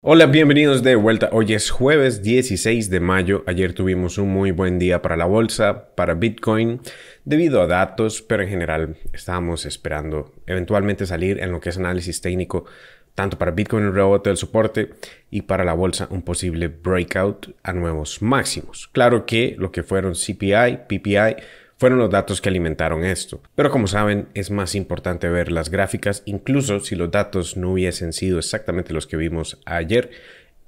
Hola, bienvenidos de vuelta. Hoy es jueves 16 de mayo. Ayer tuvimos un muy buen día para la bolsa, para Bitcoin, debido a datos, pero en general estábamos esperando eventualmente salir en lo que es análisis técnico, tanto para Bitcoin el rebote del soporte y para la bolsa un posible breakout a nuevos máximos. Claro que lo que fueron CPI, PPI, fueron los datos que alimentaron esto. Pero como saben, es más importante ver las gráficas, incluso si los datos no hubiesen sido exactamente los que vimos ayer,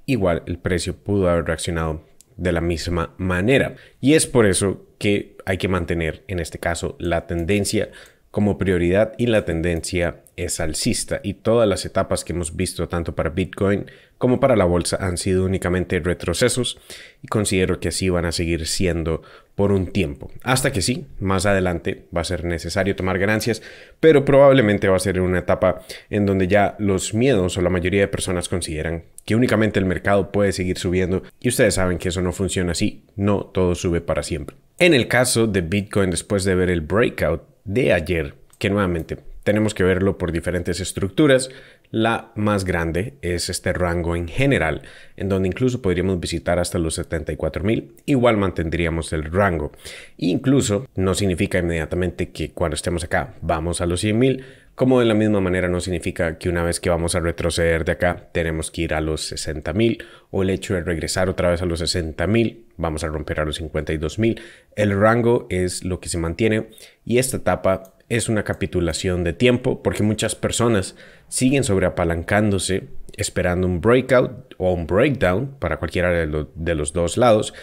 igual el precio pudo haber reaccionado de la misma manera. Y es por eso que hay que mantener, en este caso, la tendencia como prioridad y la tendencia es alcista y todas las etapas que hemos visto tanto para Bitcoin como para la bolsa han sido únicamente retrocesos y considero que así van a seguir siendo por un tiempo. Hasta que sí, más adelante va a ser necesario tomar ganancias, pero probablemente va a ser una etapa en donde ya los miedos o la mayoría de personas consideran que únicamente el mercado puede seguir subiendo y ustedes saben que eso no funciona así, no todo sube para siempre. En el caso de Bitcoin después de ver el breakout de ayer, que nuevamente tenemos que verlo por diferentes estructuras. La más grande es este rango en general, en donde incluso podríamos visitar hasta los 74.000, igual mantendríamos el rango. incluso no significa inmediatamente que cuando estemos acá vamos a los 100.000, como de la misma manera no significa que una vez que vamos a retroceder de acá tenemos que ir a los 60.000 o el hecho de regresar otra vez a los 60.000 vamos a romper a los 52.000. El rango es lo que se mantiene y esta etapa es una capitulación de tiempo porque muchas personas siguen sobreapalancándose esperando un breakout o un breakdown para cualquiera de, de los dos lados,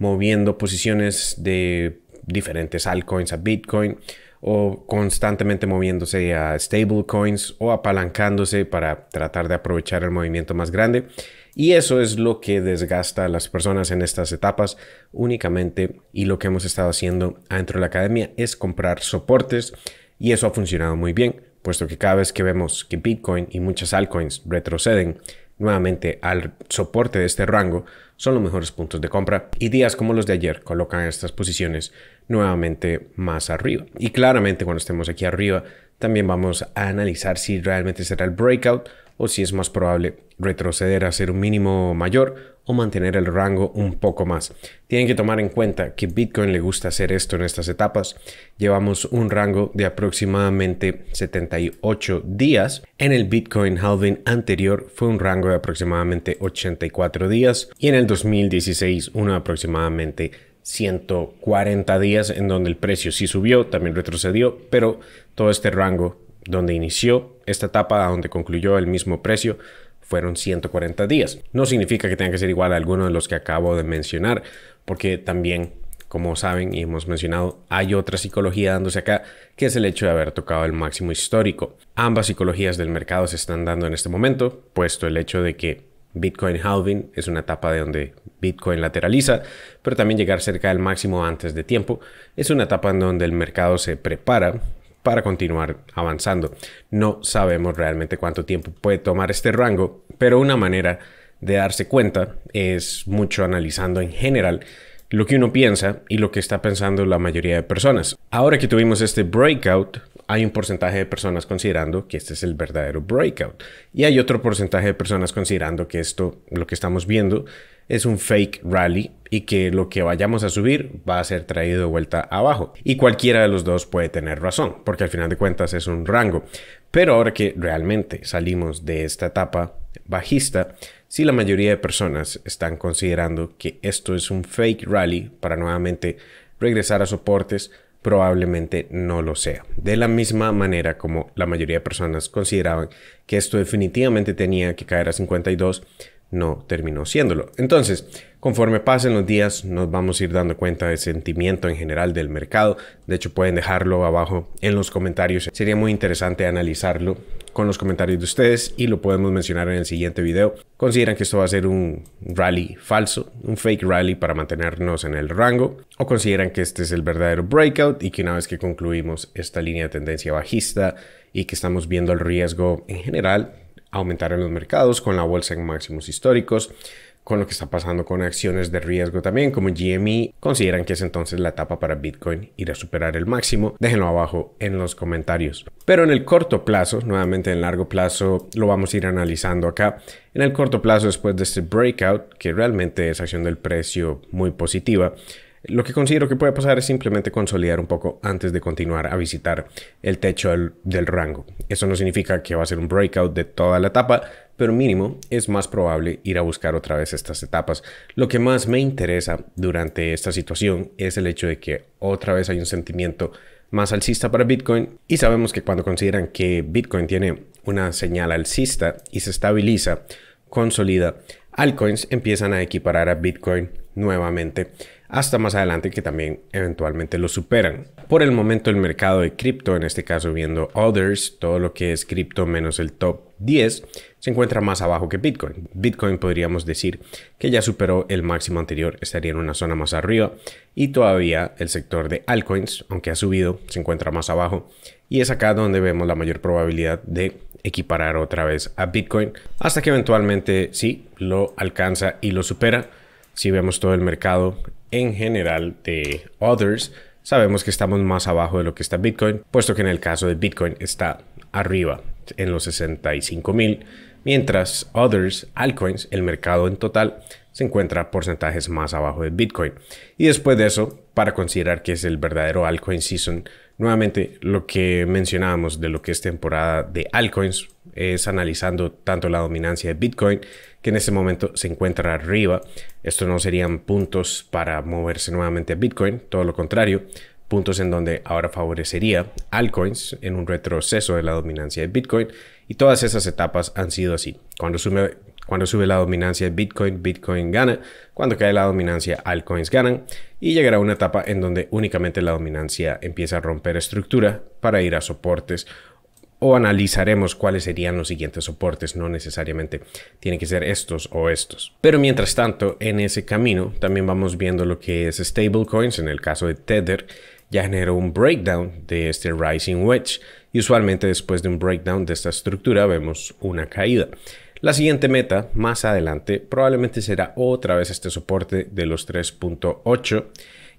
moviendo posiciones de diferentes altcoins a Bitcoin o constantemente moviéndose a stablecoins o apalancándose para tratar de aprovechar el movimiento más grande. Y eso es lo que desgasta a las personas en estas etapas únicamente. Y lo que hemos estado haciendo dentro de la academia es comprar soportes y eso ha funcionado muy bien, puesto que cada vez que vemos que Bitcoin y muchas altcoins retroceden, nuevamente al soporte de este rango son los mejores puntos de compra y días como los de ayer colocan estas posiciones nuevamente más arriba. Y claramente cuando estemos aquí arriba, también vamos a analizar si realmente será el breakout o si es más probable retroceder a ser un mínimo mayor o mantener el rango un poco más. Tienen que tomar en cuenta que Bitcoin le gusta hacer esto en estas etapas. Llevamos un rango de aproximadamente 78 días. En el Bitcoin halving anterior fue un rango de aproximadamente 84 días y en el 2016 uno de aproximadamente 140 días en donde el precio si subió, también retrocedió, pero todo este rango donde inició esta etapa donde concluyó el mismo precio fueron 140 días. No significa que tenga que ser igual a alguno de los que acabo de mencionar, porque también, como saben y hemos mencionado, hay otra psicología dándose acá, que es el hecho de haber tocado el máximo histórico. Ambas psicologías del mercado se están dando en este momento, puesto el hecho de que Bitcoin halving es una etapa de donde Bitcoin lateraliza, pero también llegar cerca del máximo antes de tiempo es una etapa en donde el mercado se prepara para continuar avanzando. No sabemos realmente cuánto tiempo puede tomar este rango, pero una manera de darse cuenta es mucho analizando en general lo que uno piensa y lo que está pensando la mayoría de personas. Ahora que tuvimos este breakout, hay un porcentaje de personas considerando que este es el verdadero breakout y hay otro porcentaje de personas considerando que esto, lo que estamos viendo, es un fake rally y que lo que vayamos a subir va a ser traído de vuelta abajo. Y cualquiera de los dos puede tener razón, porque al final de cuentas es un rango. Pero ahora que realmente salimos de esta etapa bajista, si la mayoría de personas están considerando que esto es un fake rally para nuevamente regresar a soportes, probablemente no lo sea. De la misma manera como la mayoría de personas consideraban que esto definitivamente tenía que caer a 52, no terminó siéndolo. Entonces, conforme pasen los días, nos vamos a ir dando cuenta del sentimiento en general del mercado. De hecho, pueden dejarlo abajo en los comentarios. Sería muy interesante analizarlo con los comentarios de ustedes y lo podemos mencionar en el siguiente video. ¿Consideran que esto va a ser un rally falso, un fake rally para mantenernos en el rango? ¿O consideran que este es el verdadero breakout y que una vez que concluimos esta línea de tendencia bajista y que estamos viendo el riesgo en general aumentar en los mercados con la bolsa en máximos históricos, con lo que está pasando con acciones de riesgo también como GME, consideran que es entonces la etapa para Bitcoin ir a superar el máximo, déjenlo abajo en los comentarios. Pero en el corto plazo, nuevamente en largo plazo, lo vamos a ir analizando acá. En el corto plazo, después de este breakout, que realmente es acción del precio muy positiva, lo que considero que puede pasar es simplemente consolidar un poco antes de continuar a visitar el techo del, rango. Eso no significa que va a ser un breakout de toda la etapa, pero mínimo es más probable ir a buscar otra vez estas etapas. Lo que más me interesa durante esta situación es el hecho de que otra vez hay un sentimiento más alcista para Bitcoin y sabemos que cuando consideran que Bitcoin tiene una señal alcista y se estabiliza, consolida, altcoins empiezan a equiparar a Bitcoin nuevamente hasta más adelante que también eventualmente lo superan. Por el momento el mercado de cripto, en este caso viendo others, todo lo que es cripto menos el top 10, se encuentra más abajo que Bitcoin. Bitcoin podríamos decir que ya superó el máximo anterior, estaría en una zona más arriba y todavía el sector de altcoins, aunque ha subido, se encuentra más abajo y es acá donde vemos la mayor probabilidad de equiparar otra vez a Bitcoin hasta que eventualmente sí lo alcanza y lo supera. Si vemos todo el mercado en general de others, sabemos que estamos más abajo de lo que está Bitcoin, puesto que en el caso de Bitcoin está arriba en los 65 mil, mientras others, altcoins, el mercado en total, se encuentra porcentajes más abajo de Bitcoin. Y después de eso, para considerar que es el verdadero altcoin season. Nuevamente, lo que mencionábamos de lo que es temporada de altcoins es analizando tanto la dominancia de Bitcoin, que en ese momento se encuentra arriba. Esto no serían puntos para moverse nuevamente a Bitcoin, todo lo contrario, puntos en donde ahora favorecería altcoins en un retroceso de la dominancia de Bitcoin y todas esas etapas han sido así. Cuando sube cuando sube la dominancia de Bitcoin, Bitcoin gana. Cuando cae la dominancia, altcoins ganan. Y llegará una etapa en donde únicamente la dominancia empieza a romper estructura para ir a soportes o analizaremos cuáles serían los siguientes soportes, no necesariamente tienen que ser estos o estos. Pero mientras tanto, en ese camino también vamos viendo lo que es stablecoins, en el caso de Tether, ya generó un breakdown de este Rising Wedge y usualmente después de un breakdown de esta estructura vemos una caída. La siguiente meta más adelante probablemente será otra vez este soporte de los 3.8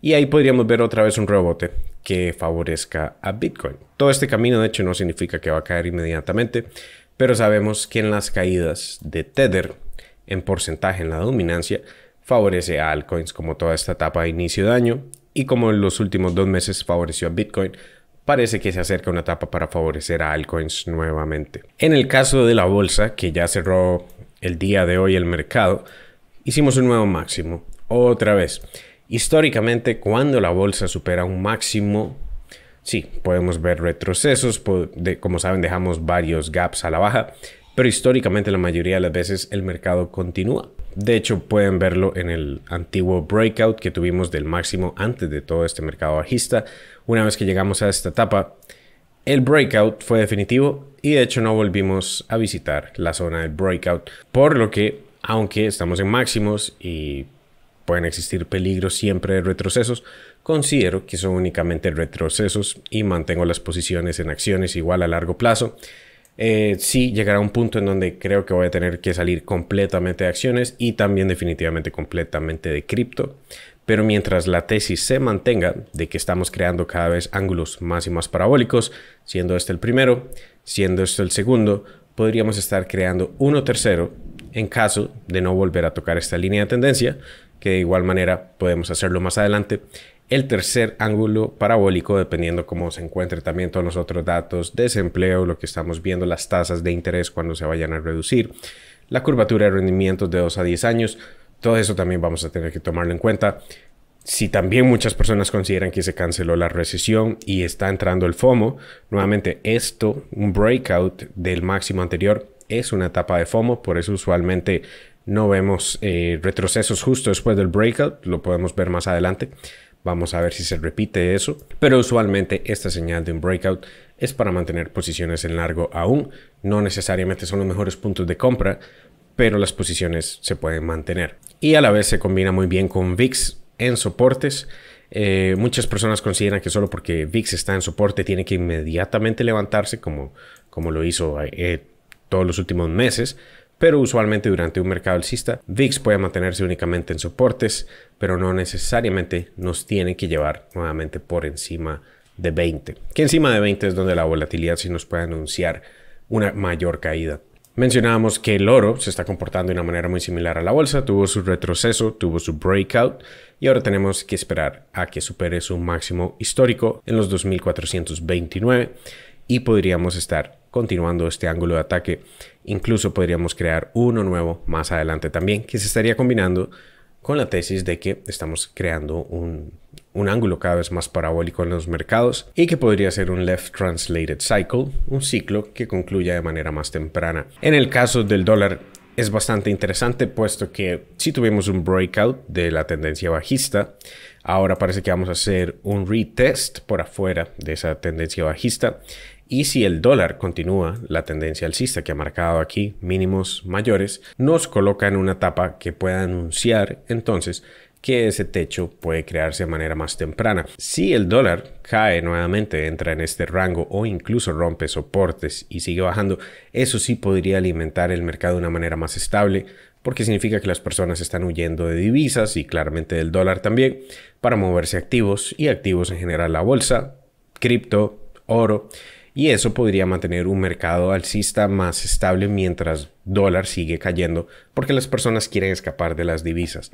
y ahí podríamos ver otra vez un rebote que favorezca a Bitcoin. Todo este camino de hecho no significa que va a caer inmediatamente, pero sabemos que en las caídas de Tether en porcentaje en la dominancia favorece a altcoins como toda esta etapa de inicio de año y como en los últimos dos meses favoreció a Bitcoin, parece que se acerca una etapa para favorecer a altcoins nuevamente. En el caso de la bolsa, que ya cerró el día de hoy el mercado, hicimos un nuevo máximo. Otra vez, históricamente cuando la bolsa supera un máximo, sí, podemos ver retrocesos, como saben dejamos varios gaps a la baja, pero históricamente la mayoría de las veces el mercado continúa. De hecho, pueden verlo en el antiguo breakout que tuvimos del máximo antes de todo este mercado bajista, una vez que llegamos a esta etapa, el breakout fue definitivo y de hecho no volvimos a visitar la zona del breakout, por lo que, aunque estamos en máximos y pueden existir peligros siempre de retrocesos, considero que son únicamente retrocesos y mantengo las posiciones en acciones igual a largo plazo. Si eh, sí llegará un punto en donde creo que voy a tener que salir completamente de acciones y también definitivamente completamente de cripto, pero mientras la tesis se mantenga de que estamos creando cada vez ángulos más y más parabólicos, siendo este el primero, siendo este el segundo, podríamos estar creando uno tercero en caso de no volver a tocar esta línea de tendencia, que de igual manera podemos hacerlo más adelante. El tercer ángulo parabólico, dependiendo cómo se encuentre también todos los otros datos, desempleo, lo que estamos viendo, las tasas de interés cuando se vayan a reducir, la curvatura de rendimientos de 2 a 10 años, todo eso también vamos a tener que tomarlo en cuenta. Si también muchas personas consideran que se canceló la recesión y está entrando el FOMO, nuevamente esto, un breakout del máximo anterior, es una etapa de FOMO, por eso usualmente no vemos eh, retrocesos justo después del breakout, lo podemos ver más adelante. Vamos a ver si se repite eso, pero usualmente esta señal de un breakout es para mantener posiciones en largo aún. No necesariamente son los mejores puntos de compra, pero las posiciones se pueden mantener y a la vez se combina muy bien con VIX en soportes. Eh, muchas personas consideran que solo porque VIX está en soporte tiene que inmediatamente levantarse como, como lo hizo eh, todos los últimos meses, pero usualmente durante un mercado alcista VIX puede mantenerse únicamente en soportes, pero no necesariamente nos tiene que llevar nuevamente por encima de 20, que encima de 20 es donde la volatilidad sí nos puede anunciar una mayor caída. Mencionábamos que el oro se está comportando de una manera muy similar a la bolsa, tuvo su retroceso, tuvo su breakout y ahora tenemos que esperar a que supere su máximo histórico en los 2429 y podríamos estar continuando este ángulo de ataque. Incluso podríamos crear uno nuevo más adelante también que se estaría combinando con la tesis de que estamos creando un un ángulo cada vez más parabólico en los mercados y que podría ser un left translated cycle, un ciclo que concluya de manera más temprana. En el caso del dólar es bastante interesante puesto que si tuvimos un breakout de la tendencia bajista, ahora parece que vamos a hacer un retest por afuera de esa tendencia bajista y si el dólar continúa la tendencia alcista que ha marcado aquí mínimos mayores, nos coloca en una etapa que pueda anunciar entonces que ese techo puede crearse de manera más temprana. Si el dólar cae nuevamente, entra en este rango o incluso rompe soportes y sigue bajando, eso sí podría alimentar el mercado de una manera más estable, porque significa que las personas están huyendo de divisas y claramente del dólar también para moverse activos y activos en general la bolsa, cripto, oro. Y eso podría mantener un mercado alcista más estable mientras dólar sigue cayendo porque las personas quieren escapar de las divisas.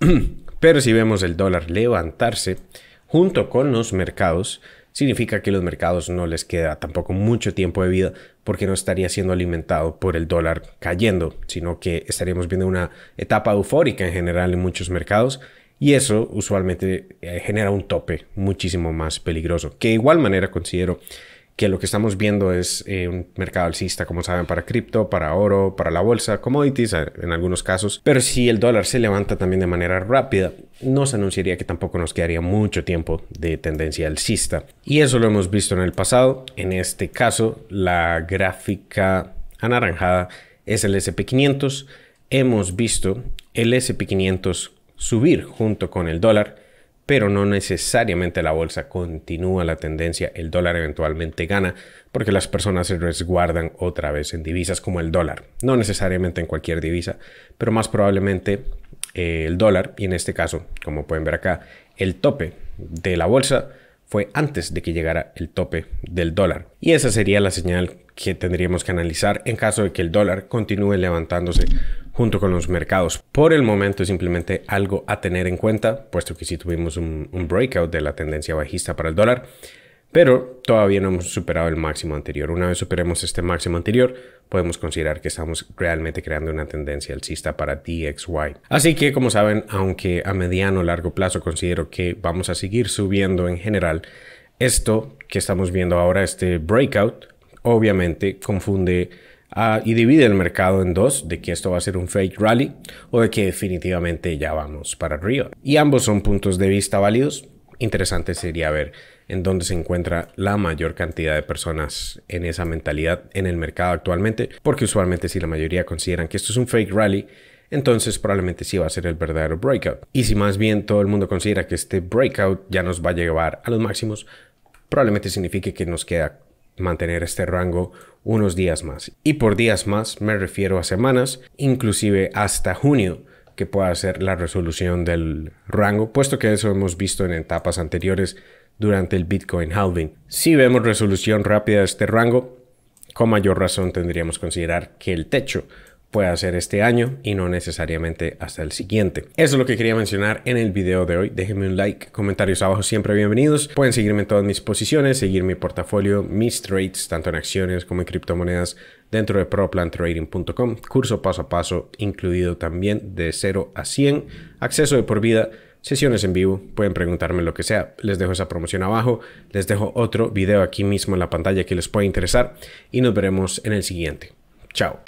Pero si vemos el dólar levantarse junto con los mercados, significa que los mercados no les queda tampoco mucho tiempo de vida porque no estaría siendo alimentado por el dólar cayendo, sino que estaríamos viendo una etapa eufórica en general en muchos mercados y eso usualmente eh, genera un tope muchísimo más peligroso, que de igual manera considero que lo que estamos viendo es eh, un mercado alcista, como saben, para cripto, para oro, para la bolsa, commodities eh, en algunos casos. Pero si el dólar se levanta también de manera rápida, nos anunciaría que tampoco nos quedaría mucho tiempo de tendencia alcista. Y eso lo hemos visto en el pasado. En este caso, la gráfica anaranjada es el SP500. Hemos visto el SP500 subir junto con el dólar pero no necesariamente la bolsa continúa la tendencia, el dólar eventualmente gana porque las personas se resguardan otra vez en divisas como el dólar, no necesariamente en cualquier divisa, pero más probablemente eh, el dólar y en este caso, como pueden ver acá, el tope de la bolsa fue antes de que llegara el tope del dólar. Y esa sería la señal que tendríamos que analizar en caso de que el dólar continúe levantándose junto con los mercados. Por el momento es simplemente algo a tener en cuenta, puesto que sí tuvimos un, un breakout de la tendencia bajista para el dólar, pero todavía no hemos superado el máximo anterior. Una vez superemos este máximo anterior, podemos considerar que estamos realmente creando una tendencia alcista para DXY. Así que como saben, aunque a mediano o largo plazo considero que vamos a seguir subiendo en general, esto que estamos viendo ahora, este breakout, obviamente confunde ah, y divide el mercado en dos, de que esto va a ser un fake rally o de que definitivamente ya vamos para arriba. Y ambos son puntos de vista válidos. Interesante sería ver en donde se encuentra la mayor cantidad de personas en esa mentalidad en el mercado actualmente, porque usualmente si la mayoría consideran que esto es un fake rally, entonces probablemente sí va a ser el verdadero breakout. Y si más bien todo el mundo considera que este breakout ya nos va a llevar a los máximos, probablemente signifique que nos queda mantener este rango unos días más. Y por días más me refiero a semanas, inclusive hasta junio, que pueda ser la resolución del rango, puesto que eso hemos visto en etapas anteriores durante el Bitcoin halving. Si vemos resolución rápida de este rango, con mayor razón tendríamos que considerar que el techo puede ser este año y no necesariamente hasta el siguiente. Eso es lo que quería mencionar en el video de hoy. Déjenme un like, comentarios abajo siempre bienvenidos. Pueden seguirme en todas mis posiciones, seguir mi portafolio, mis trades, tanto en acciones como en criptomonedas dentro de proplantrading.com. Curso paso a paso incluido también de 0 a 100. Acceso de por vida sesiones en vivo, pueden preguntarme lo que sea, les dejo esa promoción abajo, les dejo otro video aquí mismo en la pantalla que les puede interesar y nos veremos en el siguiente. Chao.